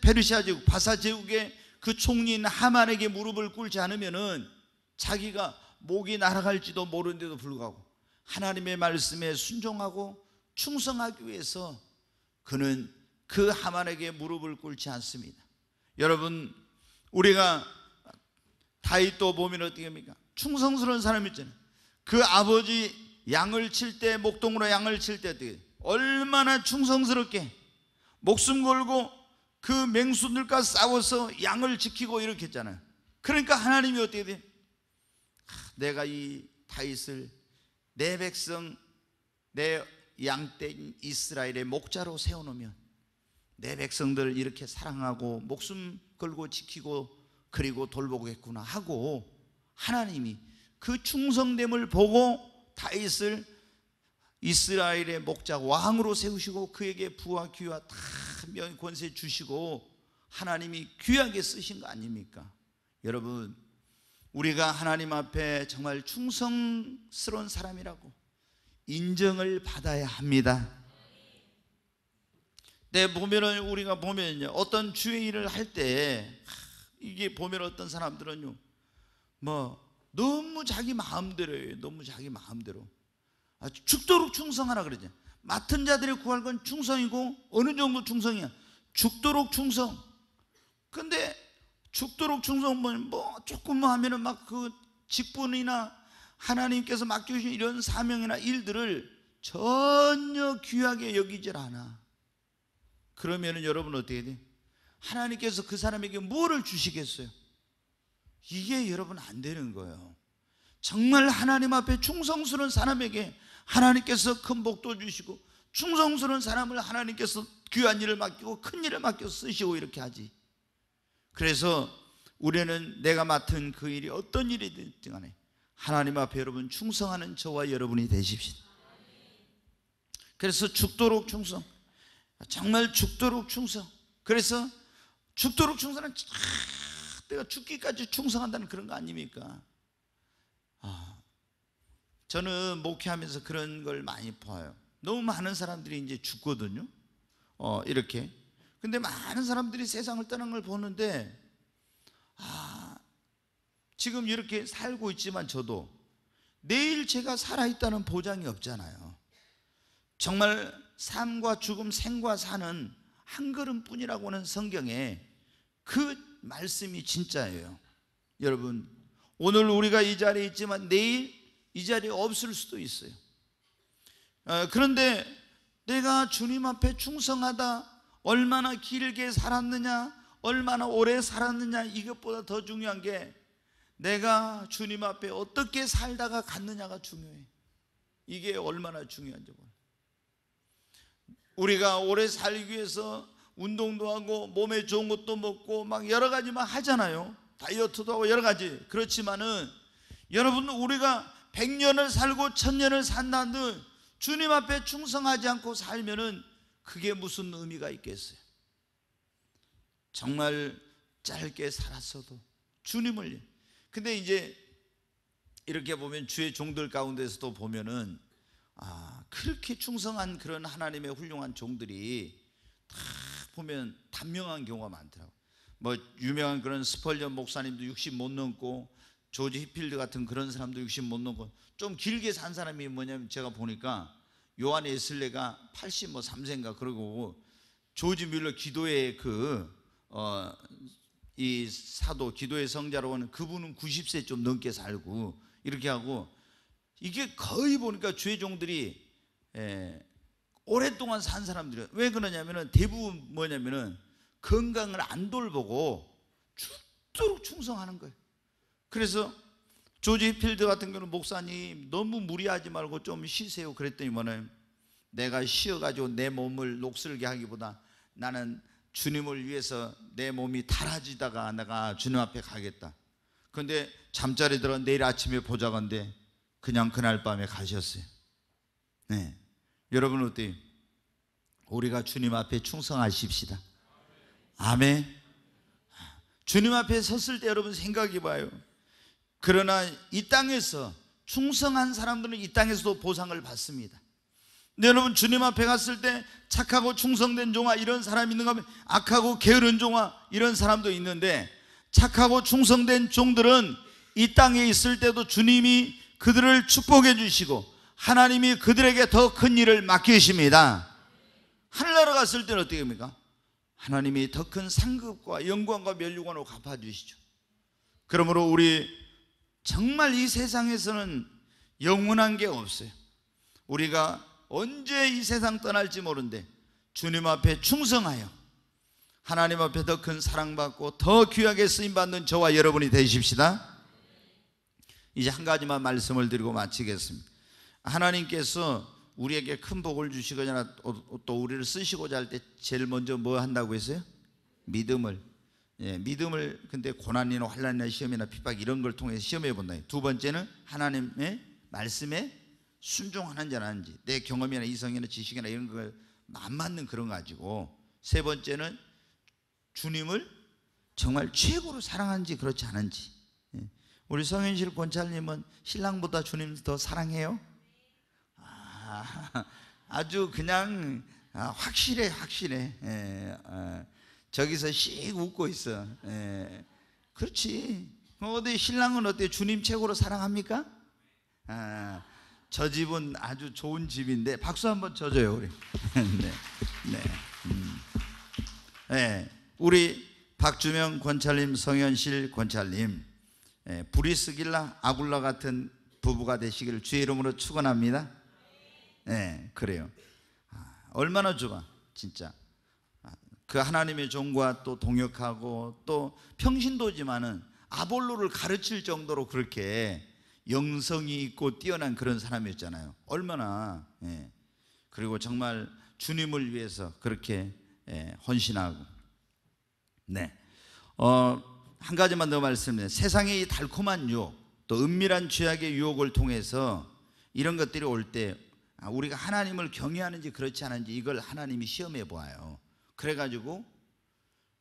페르시아 제국 바사 제국의 그 총리인 하만에게 무릎을 꿇지 않으면은 자기가 목이 날아갈지도 모르는데도 불구하고 하나님의 말씀에 순종하고 충성하기 위해서 그는 그 하만에게 무릎을 꿇지 않습니다. 여러분 우리가 다윗도 보면 어떻게 합니까? 충성스러운 사람 있잖아요. 그 아버지 양을 칠 때 목동으로 양을 칠 때 어떻게 얼마나 충성스럽게 목숨 걸고 그 맹수들과 싸워서 양을 지키고 이렇게 했잖아요. 그러니까 하나님이 어떻게 돼? 아, 내가 이 다윗을 내 백성 내 양 떼 이스라엘의 목자로 세워놓으면 내 백성들을 이렇게 사랑하고 목숨 걸고 지키고 그리고 돌보겠구나 하고 하나님이 그 충성됨을 보고 다윗을 이스라엘의 목자 왕으로 세우시고 그에게 부와 귀와 다명 권세 주시고 하나님이 귀하게 쓰신 거 아닙니까? 여러분 우리가 하나님 앞에 정말 충성스러운 사람이라고 인정을 받아야 합니다. 네, 보면은 우리가 보면요. 어떤 주의 일을 할 때 이게 보면 어떤 사람들은요. 뭐 너무 자기 마음대로 해요. 너무 자기 마음대로. 아, 죽도록 충성하라 그러지. 맡은 자들이 구할 건 충성이고 어느 정도 충성이야. 죽도록 충성. 근데 죽도록 충성은 뭐, 뭐 조금만 뭐 하면은 막 그 직분이나 하나님께서 맡겨주신 이런 사명이나 일들을 전혀 귀하게 여기질 않아. 그러면 여러분 어떻게 돼? 하나님께서 그 사람에게 뭐를 주시겠어요? 이게 여러분 안 되는 거예요. 정말 하나님 앞에 충성스러운 사람에게 하나님께서 큰 복도 주시고 충성스러운 사람을 하나님께서 귀한 일을 맡기고 큰 일을 맡겨 쓰시고 이렇게 하지. 그래서 우리는 내가 맡은 그 일이 어떤 일이든 간에 하나님 앞에 여러분 충성하는 저와 여러분이 되십시오. 그래서 죽도록 충성. 정말 죽도록 충성. 그래서 죽도록 충성은 아, 내가 죽기까지 충성한다는 그런 거 아닙니까? 아, 저는 목회하면서 그런 걸 많이 봐요. 너무 많은 사람들이 이제 죽거든요. 어, 이렇게. 근데 많은 사람들이 세상을 떠난 걸 보는데, 아, 지금 이렇게 살고 있지만 저도 내일 제가 살아있다는 보장이 없잖아요. 정말 삶과 죽음, 생과 사는 한 걸음뿐이라고 하는 성경에 그 말씀이 진짜예요. 여러분, 오늘 우리가 이 자리에 있지만 내일 이 자리에 없을 수도 있어요. 어, 그런데 내가 주님 앞에 충성하다, 얼마나 길게 살았느냐, 얼마나 오래 살았느냐, 이것보다 더 중요한 게 내가 주님 앞에 어떻게 살다가 갔느냐가 중요해. 이게 얼마나 중요한지 몰라. 우리가 오래 살기 위해서 운동도 하고 몸에 좋은 것도 먹고 막 여러 가지 만 하잖아요. 다이어트도 하고 여러 가지. 그렇지만은 여러분 우리가 100년을 살고 1000년을 산다는 주님 앞에 충성하지 않고 살면은 그게 무슨 의미가 있겠어요? 정말 짧게 살았어도 주님을 근데 이제 이렇게 보면 주의 종들 가운데서도 보면은 아, 그렇게 충성한 그런 하나님의 훌륭한 종들이 다 보면 단명한 경우가 많더라고. 뭐 유명한 그런 스펄전 목사님도 60 못 넘고 조지 히필드 같은 그런 사람도 60 못 넘고 좀 길게 산 사람이 뭐냐면 제가 보니까 요한 에슬레가 80뭐 3세인가 그러고 조지 뮬러 기도회 그어이 사도 기도의 성자로 오는 그분은 90세 좀 넘게 살고 이렇게 하고 이게 거의 보니까 주의 종들이 예, 오랫동안 산사람들이왜 그러냐면은 대부분 뭐냐면은 건강을 안 돌보고 죽도록 충성하는 거예요. 그래서 조지 필드 같은 경우는 목사님 너무 무리하지 말고 좀 쉬세요. 그랬더니 뭐냐면 내가 쉬어가지고 내 몸을 녹슬게 하기보다 나는 주님을 위해서 내 몸이 달아지다가 내가 주님 앞에 가겠다. 그런데 잠자리 들어 내일 아침에 보자건데 그냥 그날 밤에 가셨어요. 네. 여러분 어때 우리가 주님 앞에 충성하십시다. 아멘. 주님 앞에 섰을 때 여러분 생각해 봐요. 그러나 이 땅에서 충성한 사람들은 이 땅에서도 보상을 받습니다. 근데 여러분 주님 앞에 갔을 때 착하고 충성된 종아 이런 사람이 있는가 하면 악하고 게으른 종아 이런 사람도 있는데 착하고 충성된 종들은 이 땅에 있을 때도 주님이 그들을 축복해 주시고 하나님이 그들에게 더 큰 일을 맡기십니다. 하늘나라 갔을 때는 어떻게 됩니까? 하나님이 더 큰 상급과 영광과 면류관으로 갚아주시죠. 그러므로 우리 정말 이 세상에서는 영원한 게 없어요. 우리가 언제 이 세상 떠날지 모른데 주님 앞에 충성하여 하나님 앞에 더 큰 사랑받고 더 귀하게 쓰임받는 저와 여러분이 되십시다. 이제 한 가지만 말씀을 드리고 마치겠습니다. 하나님께서 우리에게 큰 복을 주시거나 또 우리를 쓰시고자 할 때 제일 먼저 뭐 한다고 했어요? 믿음을 예, 믿음을 근데 고난이나 환란이나 시험이나 핍박 이런 걸 통해서 시험해 본다. 두 번째는 하나님의 말씀에 순종하는지 안 하는지 내 경험이나 이성이나 지식이나 이런 걸 맞맞는 그런 가지고 세 번째는 주님을 정말 최고로 사랑하는지 그렇지 않은지 우리 성현실 권찰님은 신랑보다 주님 더 사랑해요? 아, 아주 그냥 아, 확실해 확실해 에, 예, 아, 저기서 씩 웃고 있어 에, 예, 그렇지 뭐 어디 신랑은 어때 주님 최고로 사랑합니까? 아, 저 집은 아주 좋은 집인데 박수 한번 쳐줘요 우리 [laughs] 네, 네, 음. 네, 우리 박주명 권찰님 성현실 권찰님 브리스길라 예, 아굴라 같은 부부가 되시기를 주의 이름으로 축원합니다. 예, 네, 그래요. 아, 얼마나 좋아, 진짜. 아, 그 하나님의 종과 또 동역하고 또 평신도지만은 아볼로를 가르칠 정도로 그렇게 영성이 있고 뛰어난 그런 사람이었잖아요. 얼마나 예. 그리고 정말 주님을 위해서 그렇게 예, 헌신하고 네. 어, 한 가지만 더 말씀드려요. 세상의 이 달콤한 유혹, 또 은밀한 죄악의 유혹을 통해서 이런 것들이 올때 아, 우리가 하나님을 경외하는지 그렇지 않은지 이걸 하나님이 시험해 보아요. 그래가지고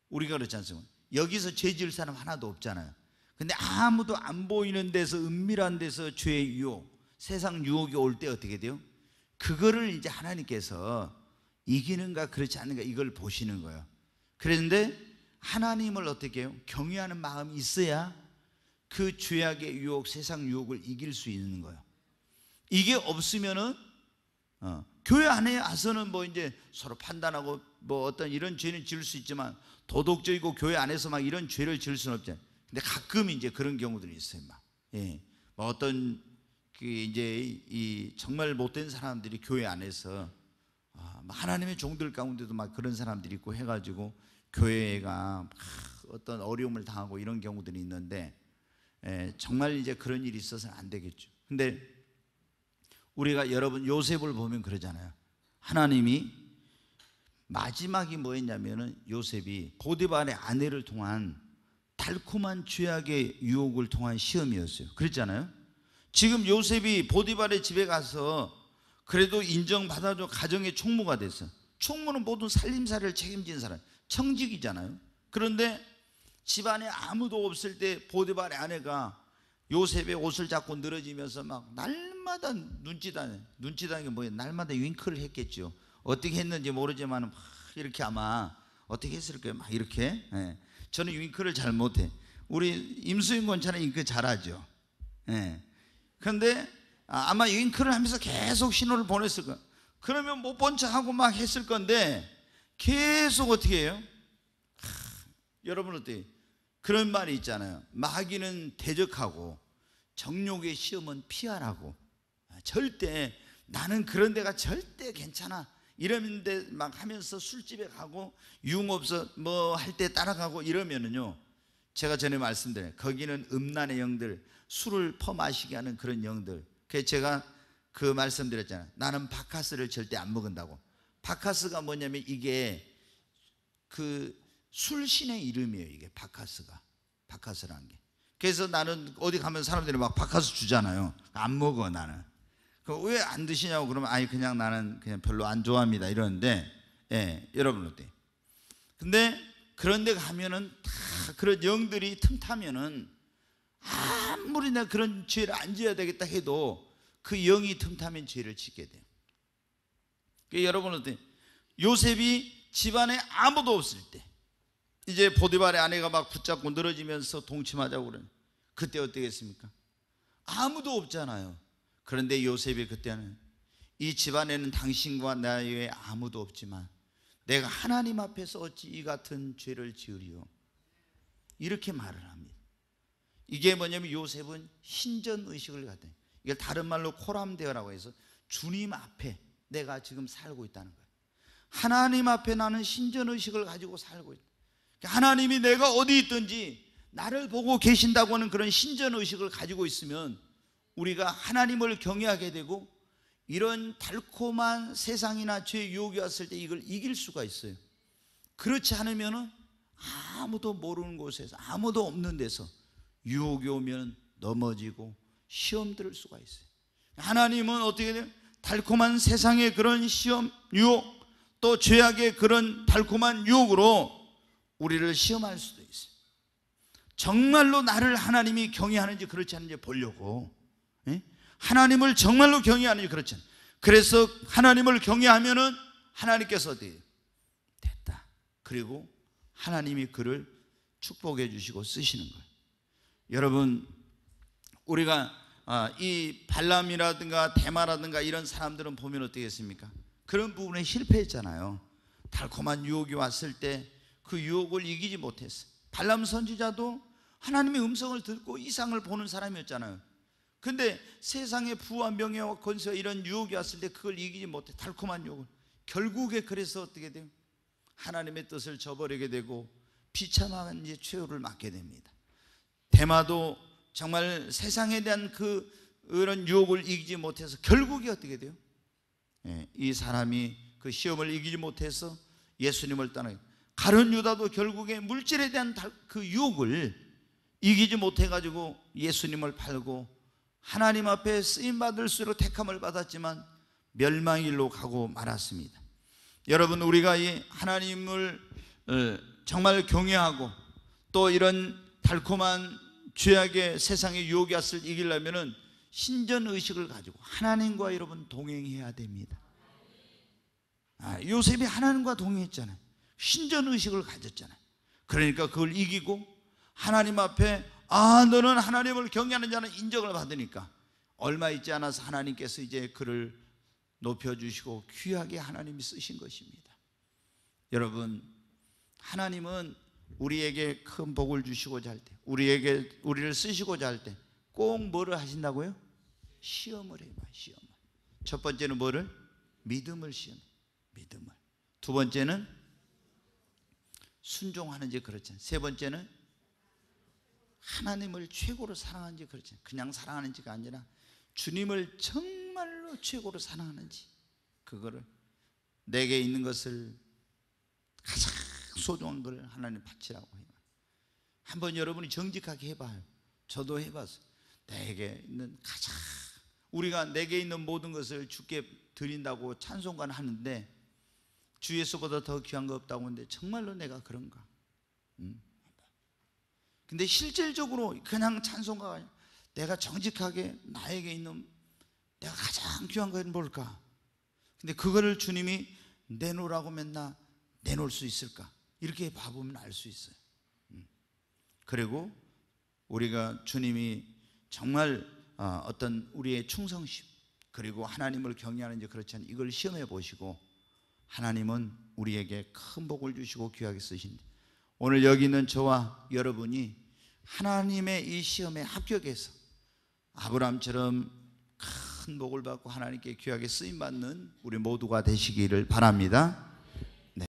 우리가 그렇지 않습니까? 여기서 죄 지을 사람 하나도 없잖아요. 근데 아무도 안 보이는 데서 은밀한 데서 죄의 유혹, 세상 유혹이 올 때 어떻게 돼요? 그거를 이제 하나님께서 이기는가 그렇지 않은가 이걸 보시는 거예요. 그런데 하나님을 어떻게 해요? 경외하는 마음이 있어야 그 죄악의 유혹, 세상 유혹을 이길 수 있는 거예요. 이게 없으면은 어, 교회 안에 와서는 뭐 이제 서로 판단하고 뭐 어떤 이런 죄는 지을 수 있지만 도덕적이고 교회 안에서 막 이런 죄를 지을 수는 없잖아요. 근데 가끔 이제 그런 경우들이 있어요. 막. 예. 뭐 어떤 그 이제 이 정말 못된 사람들이 교회 안에서 아, 하나님의 종들 가운데도 막 그런 사람들이 있고 해가지고 교회가 어떤 어려움을 당하고 이런 경우들이 있는데 예, 정말 이제 그런 일이 있어서는 안 되겠죠. 근데 우리가 여러분 요셉을 보면 그러잖아요. 하나님이 마지막이 뭐였냐면은 요셉이 보디발의 아내를 통한 달콤한 죄악의 유혹을 통한 시험이었어요. 그랬잖아요. 지금 요셉이 보디발의 집에 가서 그래도 인정받아줘 가정의 총무가 됐어. 총무는 모든 살림살이를 책임진 사람. 청직이잖아요. 그런데 집안에 아무도 없을 때 보디발의 아내가 요셉의 옷을 자꾸 늘어지면서 막 날마다 눈치다니 눈치다는 게 뭐예요? 날마다 윙크를 했겠죠. 어떻게 했는지 모르지만 막 이렇게 아마 어떻게 했을까요? 막 이렇게. 예. 저는 윙크를 잘 못해. 우리 임수인 권차는 윙크 잘하죠. 예. 근데 아, 아마 윙크를 하면서 계속 신호를 보냈을 거예요. 그러면 못 본 척하고 막 했을 건데 계속 어떻게 해요? 하, 여러분 어때 그런 말이 있잖아요. 마귀는 대적하고 정욕의 시험은 피하라고. 아, 절대 나는 그런 데가 절대 괜찮아. 이러는데 막 하면서 술집에 가고 융업서 뭐할 때 따라가고 이러면은요. 제가 전에 말씀드린 거기는 음란의 영들, 술을 퍼마시게 하는 그런 영들. 그 제가 그 말씀드렸잖아요. 나는 바카스를 절대 안 먹은다고. 바카스가 뭐냐면 이게 그 술신의 이름이에요. 이게 바카스가. 바카스라는 게. 그래서 나는 어디 가면 사람들이 막 바카스 주잖아요. 안 먹어 나는. 왜 안 드시냐고 그러면 아니 그냥 나는 그냥 별로 안 좋아합니다 이러는데 예, 여러분 어때? 근데 그런데 가면은 다 그런 영들이 틈타면은 아무리 내가 그런 죄를 안 지어야 되겠다 해도 그 영이 틈타면 죄를 짓게 돼요. 그 여러분 어 요셉이 집안에 아무도 없을 때 이제 보디발의 아내가 막 붙잡고 늘어지면서 동침하자고 그러는 그때 어떻겠습니까? 아무도 없잖아요. 그런데 요셉이 그때는 이 집안에는 당신과 나 외에 아무도 없지만 내가 하나님 앞에서 어찌 이 같은 죄를 지으리요. 이렇게 말을 합니다. 이게 뭐냐면 요셉은 신전 의식을 갖다. 이걸 다른 말로 코람대어라고 해서 주님 앞에 내가 지금 살고 있다는 거예요. 하나님 앞에 나는 신전의식을 가지고 살고 있다. 그러니까 하나님이 내가 어디 있든지 나를 보고 계신다고 하는 그런 신전의식을 가지고 있으면 우리가 하나님을 경외하게 되고 이런 달콤한 세상이나 죄의 유혹이 왔을 때 이걸 이길 수가 있어요. 그렇지 않으면 아무도 모르는 곳에서 아무도 없는 데서 유혹이 오면 넘어지고 시험 들을 수가 있어요. 하나님은 어떻게 돼요? 달콤한 세상의 그런 시험, 유혹, 또 죄악의 그런 달콤한 유혹으로 우리를 시험할 수도 있어요. 정말로 나를 하나님이 경외하는지 그렇지 않은지 보려고. 예? 하나님을 정말로 경외하는지 그렇지 않 그래서 하나님을 경외하면은 하나님께서 어디 됐다. 그리고 하나님이 그를 축복해 주시고 쓰시는 거예요. 여러분, 우리가 아, 이 발람이라든가 대마라든가 이런 사람들은 보면 어떻겠습니까? 그런 부분에 실패했잖아요. 달콤한 유혹이 왔을 때 그 유혹을 이기지 못했어. 발람 선지자도 하나님의 음성을 듣고 이상을 보는 사람이었잖아요. 근데 세상의 부와 명예와 권세와 이런 유혹이 왔을 때 그걸 이기지 못해. 달콤한 유혹을. 결국에 그래서 어떻게 돼요? 하나님의 뜻을 저버리게 되고 비참한 이제 최후를 맞게 됩니다. 대마도 정말 세상에 대한 그 이런 유혹을 이기지 못해서 결국이 어떻게 돼요? 예, 이 사람이 그 시험을 이기지 못해서 예수님을 떠나 가룟 유다도 결국에 물질에 대한 그 유혹을 이기지 못해 가지고 예수님을 팔고 하나님 앞에 쓰임 받을수록 택함을 받았지만 멸망일로 가고 말았습니다. 여러분 우리가 이 하나님을 어, 정말 경외하고 또 이런 달콤한 죄악의 세상의 유혹의 앗을 이기려면은 신전 의식을 가지고 하나님과 여러분 동행해야 됩니다. 아, 요셉이 하나님과 동행했잖아요. 신전 의식을 가졌잖아요. 그러니까 그걸 이기고 하나님 앞에 아 너는 하나님을 경외하는 자는 인정을 받으니까 얼마 있지 않아서 하나님께서 이제 그를 높여 주시고 귀하게 하나님이 쓰신 것입니다. 여러분 하나님은 우리에게 큰 복을 주시고자 할 때, 우리에게 우리를 쓰시고자 할 때 꼭 뭐를 하신다고요? 시험을 해봐, 시험을. 첫 번째는 뭐를? 믿음을 시험, 믿음을. 두 번째는 순종하는지 그렇잖아요. 세 번째는 하나님을 최고로 사랑하는지 그렇잖아요. 그냥 사랑하는지가 아니라 주님을 정말로 최고로 사랑하는지 그거를 내게 있는 것을 가장 소중한 걸 하나님 바치라고 해요. 한번 여러분이 정직하게 해봐요. 저도 해봤어요. 내게 있는 가장 우리가 내게 있는 모든 것을 주께 드린다고 찬송관 하는데 주 예수보다 더 귀한 거 없다고 하는데 정말로 내가 그런가? 음. 근데 실질적으로 그냥 찬송가 내가 정직하게 나에게 있는 내가 가장 귀한 건 뭘까? 근데 그거를 주님이 내놓으라고 맨날 내놓을 수 있을까? 이렇게 봐보면 알 수 있어요. 음. 그리고 우리가 주님이 정말 어, 어떤 우리의 충성심 그리고 하나님을 경외하는지 그렇지 않은 이걸 시험해 보시고 하나님은 우리에게 큰 복을 주시고 귀하게 쓰신 오늘 여기 있는 저와 여러분이 하나님의 이 시험에 합격해서 아브라함처럼 큰 복을 받고 하나님께 귀하게 쓰임 받는 우리 모두가 되시기를 바랍니다.